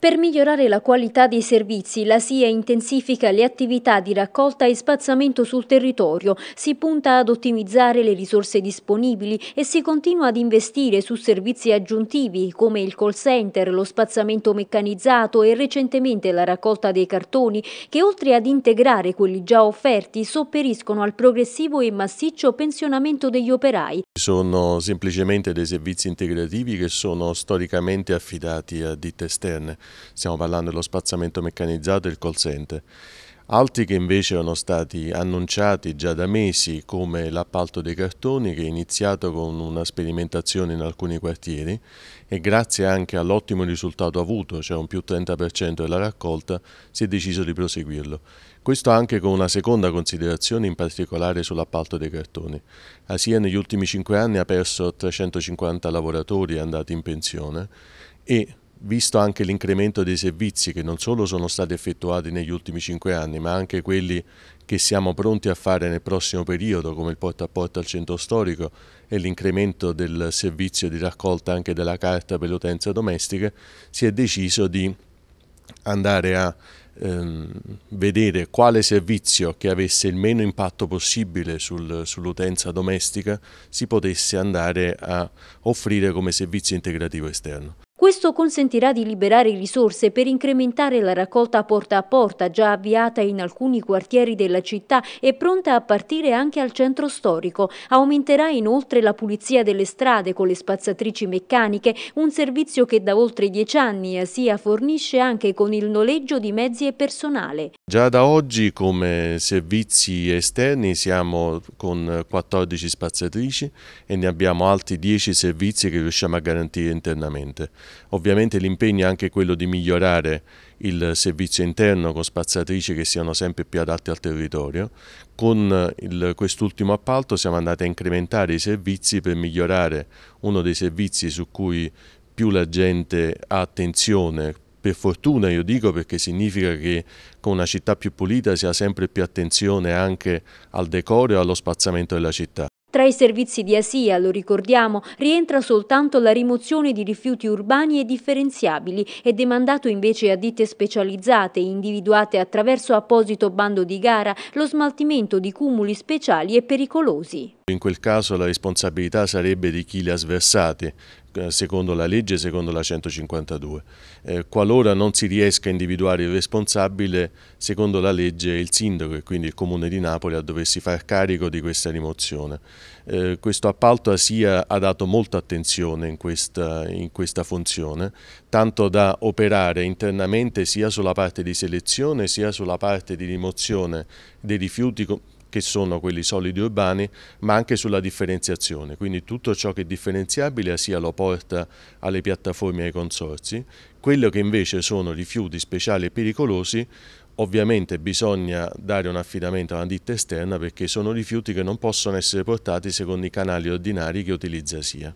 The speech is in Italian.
Per migliorare la qualità dei servizi, la SIA intensifica le attività di raccolta e spazzamento sul territorio, si punta ad ottimizzare le risorse disponibili e si continua ad investire su servizi aggiuntivi come il call center, lo spazzamento meccanizzato e recentemente la raccolta dei cartoni che oltre ad integrare quelli già offerti sopperiscono al progressivo e massiccio pensionamento degli operai. Sono semplicemente dei servizi integrativi che sono storicamente affidati a ditte esterne stiamo parlando dello spazzamento meccanizzato e il call center. Altri che invece erano stati annunciati già da mesi come l'appalto dei cartoni che è iniziato con una sperimentazione in alcuni quartieri e grazie anche all'ottimo risultato avuto, cioè un più 30% della raccolta, si è deciso di proseguirlo. Questo anche con una seconda considerazione in particolare sull'appalto dei cartoni. ASIA negli ultimi 5 anni ha perso 350 lavoratori andati in pensione e visto anche l'incremento dei servizi che non solo sono stati effettuati negli ultimi cinque anni, ma anche quelli che siamo pronti a fare nel prossimo periodo, come il porta a porta al centro storico e l'incremento del servizio di raccolta anche della carta per l'utenza domestica, si è deciso di andare a ehm, vedere quale servizio che avesse il meno impatto possibile sul, sull'utenza domestica si potesse andare a offrire come servizio integrativo esterno. Questo consentirà di liberare risorse per incrementare la raccolta porta a porta già avviata in alcuni quartieri della città e pronta a partire anche al centro storico. Aumenterà inoltre la pulizia delle strade con le spazzatrici meccaniche, un servizio che da oltre dieci anni ASIA fornisce anche con il noleggio di mezzi e personale. Già da oggi come servizi esterni siamo con 14 spazzatrici e ne abbiamo altri 10 servizi che riusciamo a garantire internamente. Ovviamente l'impegno è anche quello di migliorare il servizio interno con spazzatrici che siano sempre più adatte al territorio. Con eh, quest'ultimo appalto siamo andati a incrementare i servizi per migliorare uno dei servizi su cui più la gente ha attenzione, per fortuna io dico perché significa che con una città più pulita si ha sempre più attenzione anche al decoro e allo spazzamento della città. Tra i servizi di ASIA, lo ricordiamo, rientra soltanto la rimozione di rifiuti urbani e differenziabili e demandato invece a ditte specializzate, individuate attraverso apposito bando di gara, lo smaltimento di cumuli speciali e pericolosi. In quel caso la responsabilità sarebbe di chi le ha sversate eh, secondo la legge, e secondo la 152. Eh, qualora non si riesca a individuare il responsabile, secondo la legge il sindaco e quindi il comune di Napoli a doversi far carico di questa rimozione. Eh, questo appalto ASIA ha dato molta attenzione in questa, in questa funzione, tanto da operare internamente sia sulla parte di selezione sia sulla parte di rimozione dei rifiuti che sono quelli solidi urbani, ma anche sulla differenziazione. Quindi tutto ciò che è differenziabile sia lo porta alle piattaforme e ai consorzi. Quello che invece sono rifiuti speciali e pericolosi, ovviamente bisogna dare un affidamento a una ditta esterna perché sono rifiuti che non possono essere portati secondo i canali ordinari che utilizza SIA.